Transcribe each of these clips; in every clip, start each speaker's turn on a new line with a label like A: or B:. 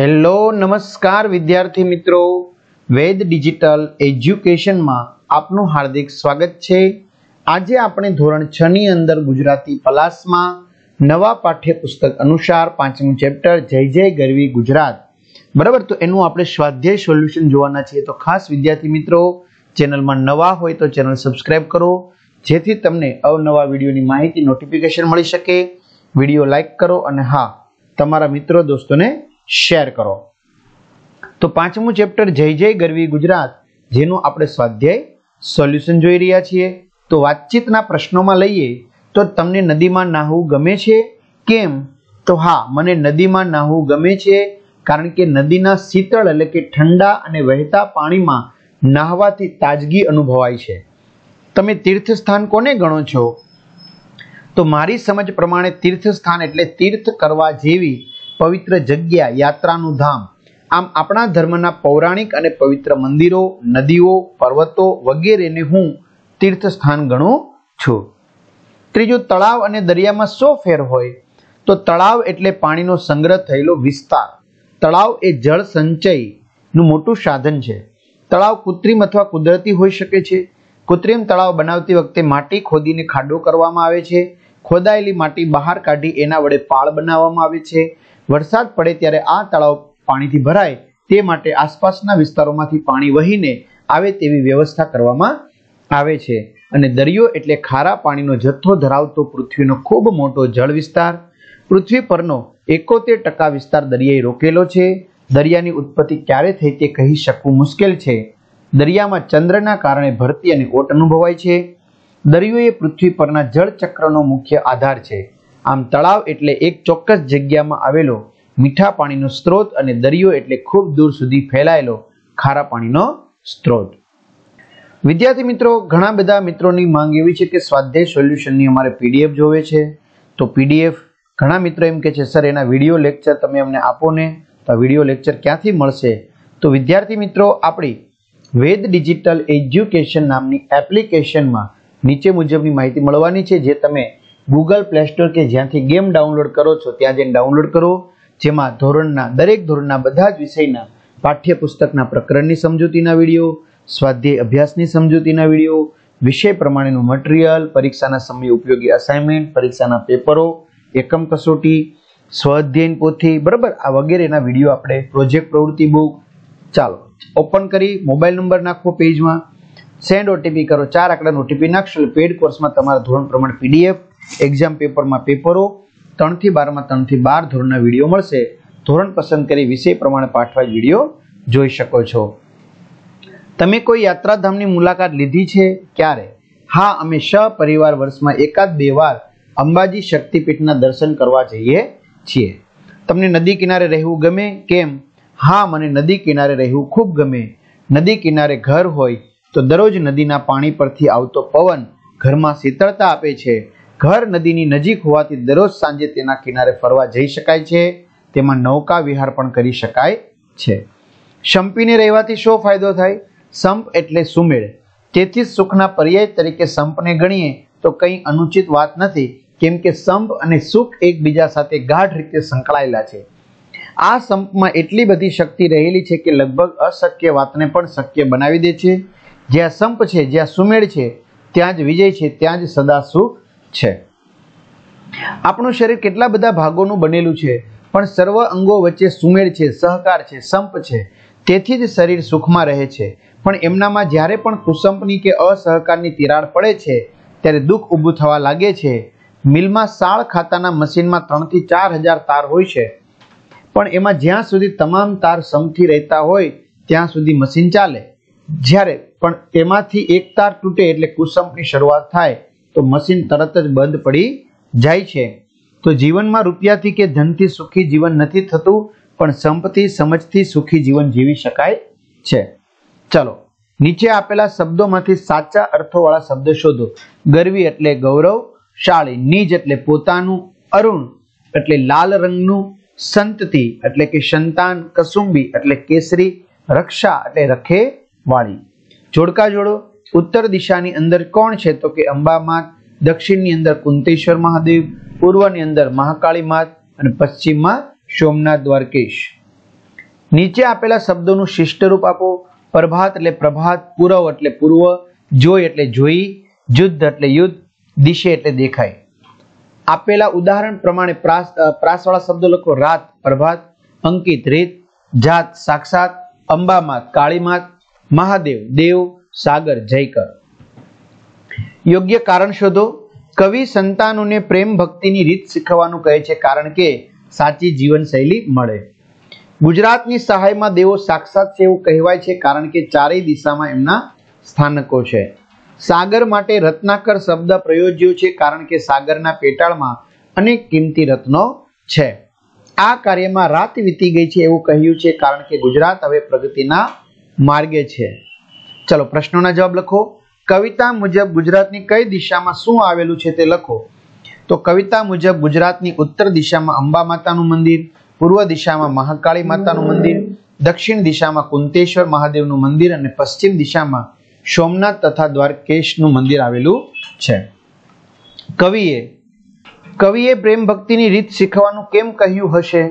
A: hello નમસ્કાર વિદ્યાર્થી મિત્રો વેદ ડિજિટલ એજ્યુકેશનમાં આપનું હાર્દિક સ્વાગત છે આજે આપણે ધોરણ છ ની અંદર ગુજરાતી પલાસમાં નવા પાઠ્યપુસ્તક અનુસાર પાંચમું ચેપ્ટર જય જય ગરવી ગુજરાત બરાબર તો એનું આપણે સ્વાધ્યાય સોલ્યુશન જોવાના છીએ તો ખાસ વિદ્યાર્થી મિત્રો ચેનલમાં નવા હોય તો ચેનલ સબસ્ક્રાઇબ કરો જેથી તમને અવનવા વિડીયોની માહિતી નોટિફિકેશન મળી શકે વિડીયો લાઇક કરો અને હા તમારા મિત્રો દોસ્તોને શેર કરો તો પાંચમું ચેપ્ટર જય જય ગરવી ગુજરાત જેનું આપણે સ્વાધ્યાય સોલ્યુશન જોઈ રહ્યા છીએ તો વાતચીતના પ્રશ્નોમાં લઈએ તો તમને નદીમાં નાહવું ગમે છે કેમ તો હા મને નદીમાં નાહવું ગમે છે કારણ કે નદીના શીતળ એટલે કે ઠંડા અને વહેતા પાણીમાં નાહવાથી તાજગી અનુભવાય છે તમે તીર્થસ્થાન કોને ગણો છો તો મારી સમજ પ્રમાણે તીર્થસ્થાન એટલે તીર્થ કરવા જેવી પવિત્ર જગ્યા યાત્રાનું ધામ આમ આપણા ધર્મના પૌરાણિક અને પવિત્ર મંદિરો નદીઓ પર્વતો વગેરેને હું તીર્થ સ્થાન ગણું છું ત્રીજું તળાવ અને દરિયામાં સો ફેર હોય તો તળાવ એટલે પાણીનો સંગ્રહ થયેલો વિસ્તાર તળાવ એ જળ સંચયનું મોટું સાધન છે તળાવ કૃત્રિમ અથવા કુદરતી હોઈ શકે છે કૃત્રિમ તળાવ બનાવતી વખતે માટી ખોદીને ખાડો કરવામાં આવે છે ખોદાયેલી માટી બહાર કાઢી એના વડે પાળ બનાવવામાં આવે છે વરસાદ પડે ત્યારે આ તળાવ પાણીથી ભરાય તે માટે આસપાસના વિસ્તારોમાંથી પાણી વહીને આવે તેવી વ્યવસ્થા કરવામાં આવે છે અને દરિયો એટલે ખારા પાણીનો જથ્થો ધરાવતો પૃથ્વીનો ખૂબ મોટો જળ વિસ્તાર પૃથ્વી પરનો એકોતેર ટકા વિસ્તાર દરિયાએ રોકેલો છે દરિયાની ઉત્પત્તિ ક્યારે થઈ તે કહી શકવું મુશ્કેલ છે દરિયામાં ચંદ્રના કારણે ભરતી અને ઓટ અનુભવાય છે દરિયો એ પૃથ્વી પરના જળચક્રનો મુખ્ય આધાર છે આમ તળાવ એટલે એક ચોક્કસ જગ્યામાં આવેલો મીઠા પાણીનો સ્ત્રોત અને દરિયો એટલે ખૂબ દૂર સુધી ફેલાયેલો ખારા પાણીનો સ્ત્રોત વિદ્યાર્થી મિત્રો ઘણા બધા મિત્રોની માંગ એવી છે કે સ્વાધ્યાય સોલ્યુશનની અમારે પીડીએફ જોવે છે તો પીડીએફ ઘણા મિત્રો એમ કે છે સર એના વિડીયો લેક્ચર તમે અમને આપો ને તો વિડીયો લેક્ચર ક્યાંથી મળશે તો વિદ્યાર્થી મિત્રો આપણી વેદ ડિજિટલ એજ્યુકેશન નામની એપ્લિકેશનમાં નીચે મુજબની માહિતી મળવાની છે જે તમે ગૂગલ પ્લે સ્ટોર કે જ્યાંથી ગેમ ડાઉનલોડ કરો છો ત્યાં જઈને ડાઉનલોડ કરો જેમાં ધોરણના દરેક ધોરણના બધા જ વિષયના પાઠ્યપુસ્તકના પ્રકરણની સમજૂતીના વિડીયો સ્વાધ્યાય અભ્યાસની સમજૂતીના વિડીયો વિષય પ્રમાણેનું મટીરિયલ પરીક્ષાના સમય ઉપયોગી અસાઇનમેન્ટ પરીક્ષાના પેપરો એકમ કસોટી સ્વાધ્યાયન પોથી બરાબર આ વગેરેના વિડીયો આપણે પ્રોજેક્ટ પ્રવૃત્તિ બુક ચાલો ઓપન કરી મોબાઈલ નંબર નાખો પેજમાં સેન્ડ ઓટીપી કરો ચાર આંકડાનો ઓટીપી નાખશો એટલે પેડ કોર્સમાં તમારા ધોરણ પ્રમાણે પીડીએફ એક્ઝામ પેપરમાં પેપરો ત્રણથી બારમાં ત્રણથી બાર ધોરણના વિડીયો મળશે ધોરણ પસંદ કરી વિષય પ્રમાણે પાઠવા વિડીયો જોઈ શકો છો તમે કોઈ યાત્રાધામની મુલાકાત લીધી છે ક્યારે હા અમે સપરિવાર વર્ષમાં એકાદ બે વાર અંબાજી શક્તિપીઠના દર્શન કરવા જઈએ છીએ તમને નદી કિનારે રહેવું ગમે કેમ હા મને નદી કિનારે રહેવું ખૂબ ગમે નદી કિનારે ઘર હોય તો દરરોજ નદીના પાણી પરથી આવતો પવન ઘરમાં શીતળતા આપે છે ઘર નદીની નજીક હોવાથી દરરોજ સાંજે તેના કિનારે ફરવા જઈ શકાય છે તેમાં નૌકા વિહાર પણ કરી શકાય છે સંપીને રહેવાથી શો ફાયદો થાય સંપ એટલે સુમેળ તેથી જ સુખના પર્યાય તરીકે સંપને ગણીએ તો કંઈ અનુચિત વાત નથી કેમ કે સંપ અને સુખ એકબીજા સાથે ગાઢ રીતે સંકળાયેલા છે આ સંપમાં એટલી બધી શક્તિ રહેલી છે કે લગભગ અશક્ય વાતને પણ શક્ય બનાવી દે છે જ્યાં સંપ છે જ્યાં સુમેળ છે ત્યાં જ વિજય છે ત્યાં જ સદા સુખ છે આપણું શરીર કેટલા બધા ભાગોનું બનેલું છે પણ સર્વ અંગો વચ્ચે સુમેળ છે સહકાર છે સંપ છે તેથી જ શરીર સુખમાં રહે છે પણ એમનામાં જ્યારે પણ કુસંપની કે અસહકારની તિરાડ પડે છે ત્યારે દુઃખ ઊભું થવા લાગે છે મિલમાં સાળ ખાતાના મશીનમાં ત્રણથી ચાર હજાર તાર હોય છે પણ એમાં જ્યાં સુધી તમામ તાર સમથી રહેતા હોય ત્યાં સુધી મશીન ચાલે જ્યારે પણ તેમાંથી એક તાર તૂટે એટલે કુસંપની શરૂઆત થાય તો મશીન તરત જ બંધ પડી જાય છે તો જીવનમાં રૂપિયાથી કે ધનથી સુખી જીવન નથી થતું પણ સંપત્તિ સમજથી સુખી જીવન જીવી શકાય છે ચલો નીચે આપેલા શબ્દોમાંથી સાચા અર્થોવાળા શબ્દ શોધો ગરવી એટલે ગૌરવશાળી નીજ એટલે પોતાનું અરુણ એટલે લાલ રંગનું સંતતિ એટલે કે સંતાન કસુંબી એટલે કેસરી રક્ષા એટલે રખેવાળી જોડકા જોડો ઉત્તર દિશાની અંદર કોણ છે તો કે અંબામાં દક્ષિણની અંદર કુંતેશ્વર મહાદેવ પૂર્વની અંદર મહાકાળી માત અને પશ્ચિમમાં સોમનાથ દ્વારકેશ નીચે આપેલા શબ્દોનું શિષ્ટ રૂપ આપો પ્રભાત એટલે પ્રભાત પૂરવ એટલે પૂર્વ જોઈ એટલે જોઈ યુદ્ધ એટલે યુદ્ધ દિશે એટલે દેખાય આપેલા ઉદાહરણ પ્રમાણે પ્રાસ પ્રાસવાળા શબ્દો લખો રાત પ્રભાત અંકિત રીત જાત સાક્ષાત અંબામાત કાળીમાત મહાદેવ દેવ સાગર જયકર યોગ્ય કારણ શોધો કવિ સંતાનોને પ્રેમ ભક્તિની રીત શીખવાનું કહે છે કારણ કે સાચી જીવનશૈલી મળે ગુજરાતની સહાયમાં દેવો સાક્ષાત છે એવું કહેવાય છે કારણ કે ચારેય દિશામાં એમના સ્થાનકો છે સાગર માટે રત્નાકર શબ્દ પ્રયોજ્યો છે કારણ કે સાગરના પેટાળમાં અનેક કિંમતી રત્નો છે આ કાર્યમાં રાત વીતી ગઈ છે એવું કહ્યું છે કારણ કે ગુજરાત હવે પ્રગતિના માર્ગે છે ચલો પ્રશ્નોના જવાબ લખો કવિતા મુજબ ગુજરાતની કઈ દિશામાં શું આવેલું છે તે લખો તો કવિતા મુજબ ગુજરાતની ઉત્તર દિશામાં અંબા માતાનું મંદિર પૂર્વ દિશામાં મહાકાળી માતાનું મંદિર દક્ષિણ દિશામાં કુંતેશ્વર મહાદેવનું મંદિર અને પશ્ચિમ દિશામાં સોમનાથ તથા દ્વારકેશનું મંદિર આવેલું છે કવિએ કવિએ પ્રેમ ભક્તિની રીત શીખવાનું કેમ કહ્યું હશે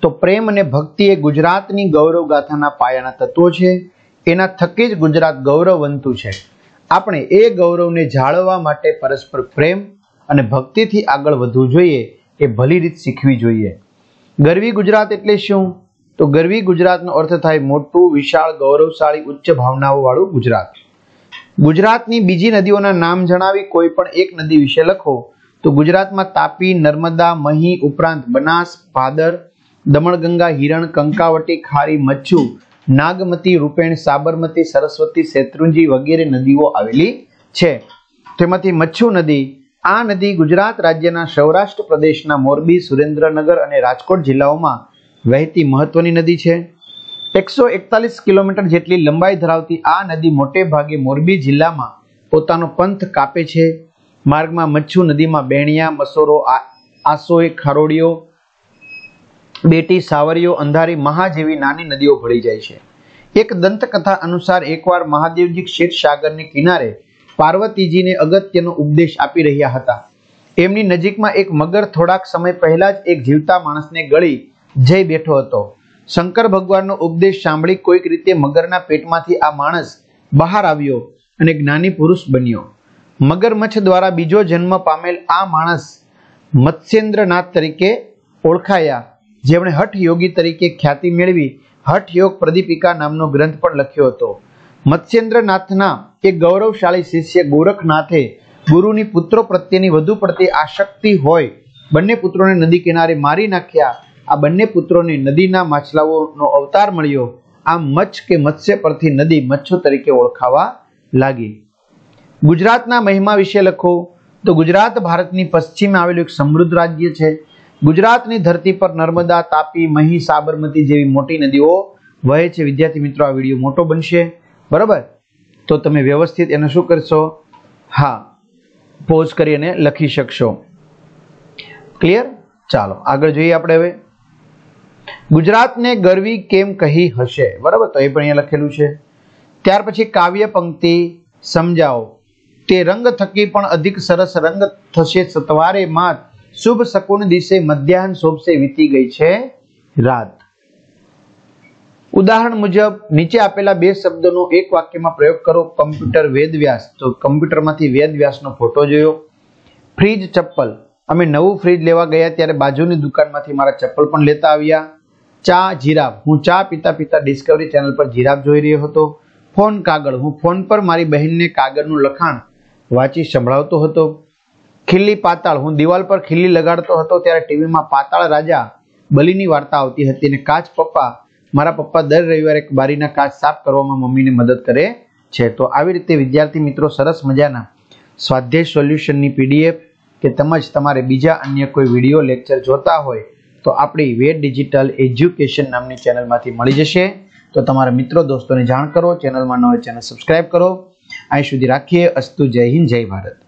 A: તો પ્રેમ અને ભક્તિ એ ગુજરાતની ગૌરવ ગાથાના પાયાના તત્વો છે એના થકી જ ગુજરાત ગૌરવવંતું છે આપણે એ ગૌરવને જાળવવા માટે પરસ્પર પ્રેમ અને ભક્તિથી આગળ વધવું જોઈએ એ ભલી રીત શીખવી જોઈએ ગરવી ગુજરાત એટલે શું તો ગરવી ગુજરાતનો અર્થ થાય મોટું વિશાળ ગૌરવશાળી ઉચ્ચ ભાવનાઓવાળું ગુજરાત ગુજરાતની બીજી નદીઓના નામ જણાવી કોઈ પણ એક નદી વિશે લખો તો ગુજરાતમાં તાપી નર્મદા મહી ઉપરાંત બનાસ ભાદર દમણગંગા હિરણ કંકાવટી ખારી મચ્છુ નાગમતી રૂપેણ સાબરમતી સરસ્વતી શેત્રુંજી વગેરે નદીઓ આવેલી છે તેમાંથી મચ્છુ નદી આ નદી ગુજરાત રાજ્યના સૌરાષ્ટ્ર પ્રદેશના મોરબી સુરેન્દ્રનગર અને રાજકોટ જિલ્લાઓમાં વહેતી મહત્વની નદી છે એકસો એકતાલીસ કિલોમીટર જેટલી લંબાઈ ધરાવતી આ નદી મોટે ભાગે મોરબી જિલ્લામાં પોતાનો પંથ કાપે છે માર્ગમાં મચ્છુ નદીમાં બેણિયા મસોરો આસોય ખારોડીઓ બેટી સાવરીઓ અંધારી મહા જેવી નાની નદીઓ ભળી જાય છે એક દંતકથા અનુસાર એકવાર મહાદેવજી ક્ષીરસાગરને કિનારે પાર્વતીજીને અગત્યનો ઉપદેશ આપી રહ્યા હતા એમની નજીકમાં એક મગર થોડાક સમય પહેલા જ એક જીવતા માણસને ગળી જઈ બેઠો હતો શંકર ભગવાનનો ઉપદેશ સાંભળી કોઈક રીતે મગરના પેટમાંથી આ માણસ બહાર આવ્યો અને જ્ઞાની પુરુષ બન્યો મગરમચ્છ દ્વારા બીજો જન્મ પામેલ આ માણસ મત્સ્યેન્દ્રનાથ તરીકે ઓળખાયા જેમણે હઠ યોગી તરીકે ખ્યાતિ મેળવી હઠ યોગ પ્રદીપિકા નામનો ગ્રંથ પણ લખ્યો હતો મત્સ્યેન્દ્રનાથના એક ગૌરવશાળી શિષ્ય ગોરખનાથે ગુરુની પુત્રો પ્રત્યેની વધુ પડતી આશક્તિ હોય બંને પુત્રોને નદી કિનારે મારી નાખ્યા આ બંને પુત્રોને નદીના માછલાઓનો અવતાર મળ્યો આમ મચ્છ કે મત્સ્ય પરથી નદી મચ્છો તરીકે ઓળખાવા લાગી ગુજરાતના મહિમા વિશે લખો તો ગુજરાત ભારતની પશ્ચિમે આવેલું એક સમૃદ્ધ રાજ્ય છે ગુજરાતની ધરતી પર નર્મદા તાપી મહી સાબરમતી જેવી મોટી નદીઓ વહે છે વિદ્યાર્થી મિત્રો આ વિડીયો મોટો બનશે બરાબર તો તમે વ્યવસ્થિત એને શું કરશો હા પોઝ કરીને લખી શકશો ક્લિયર ચાલો આગળ જોઈએ આપણે હવે ગુજરાતને ગરવી કેમ કહી હશે બરાબર તો એ પણ અહીંયા લખેલું છે ત્યાર પછી કાવ્ય પંક્તિ સમજાવો તે રંગ થકી પણ અધિક સરસ રંગ થશે સતવારે માત શુભ શકુન દિવસે મધ્યાહન શોભસે વીતી ગઈ છે રાત ઉદાહરણ મુજબ નીચે આપેલા બે શબ્દનો એક વાક્યમાં પ્રયોગ કરો કમ્પ્યુટર વેદવ્યાસ તો કમ્પ્યુટરમાંથી વેદવ્યાસનો ફોટો જોયો ફ્રીજ ચપ્પલ અમે નવું ફ્રીજ લેવા ગયા ત્યારે બાજુની દુકાનમાંથી મારા ચપ્પલ પણ લેતા આવ્યા ચા જીરાફ હું ચા પીતા પીતા ડિસ્કવરી ચેનલ પર જીરાફ જોઈ રહ્યો હતો ફોન કાગળ હું ફોન પર મારી બહેનને કાગળનું લખાણ વાંચી સંભળાવતો હતો ખીલી પાતાળ હું દિવાલ પર ખીલ્લી લગાડતો હતો ત્યારે ટીવીમાં પાતાળ રાજા બલીની વાર્તા આવતી હતી અને કાચ પપ્પા મારા પપ્પા દર રવિવારે બારીના કાચ સાફ કરવામાં મમ્મીને મદદ કરે છે તો આવી રીતે વિદ્યાર્થી મિત્રો સરસ મજાના સ્વાધ્યાય સોલ્યુશનની પીડીએફ કે તેમજ તમારે બીજા અન્ય કોઈ વિડીયો લેક્ચર જોતા હોય તો આપણી વે ડિજિટલ એજ્યુકેશન નામની ચેનલમાંથી મળી જશે તો તમારા મિત્રો દોસ્તોને જાણ કરો ચેનલમાં ન ચેનલ સબસ્ક્રાઈબ કરો અહીં સુધી રાખીએ અસ્તુ જય હિન્દ જય ભારત